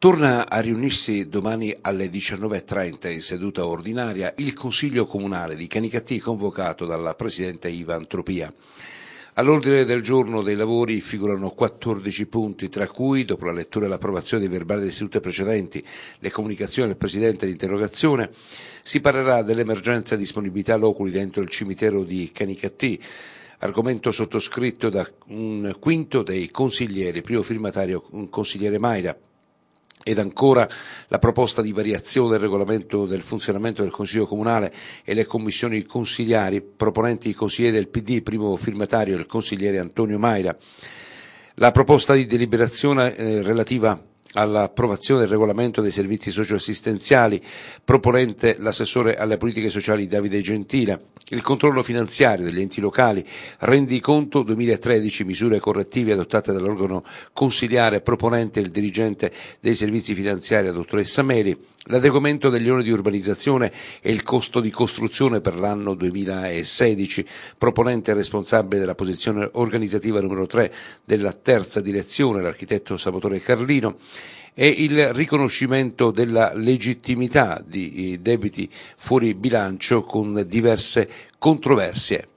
Torna a riunirsi domani alle 19.30 in seduta ordinaria il Consiglio Comunale di Canicattì convocato dalla Presidente Iva Antropia. All'ordine del giorno dei lavori figurano 14 punti, tra cui, dopo la lettura e l'approvazione dei verbali delle sedute precedenti, le comunicazioni del Presidente di interrogazione, si parlerà dell'emergenza disponibilità loculi dentro il cimitero di Canicattì, argomento sottoscritto da un quinto dei consiglieri, primo firmatario un consigliere Maira ed ancora la proposta di variazione del regolamento del funzionamento del Consiglio Comunale e le commissioni consigliari, proponenti i consiglieri del PD, primo firmatario il consigliere Antonio Maira, la proposta di deliberazione eh, relativa all'approvazione del regolamento dei servizi socioassistenziali, proponente l'assessore alle politiche sociali Davide Gentile, il controllo finanziario degli enti locali, rendiconto 2013, misure correttive adottate dall'organo consiliare proponente il dirigente dei servizi finanziari, la dottoressa Meri, l'adeguamento degli oneri di urbanizzazione e il costo di costruzione per l'anno 2016, proponente responsabile della posizione organizzativa numero 3 della terza direzione, l'architetto Salvatore Carlino, e il riconoscimento della legittimità di eh, debiti fuori bilancio con diverse controversie.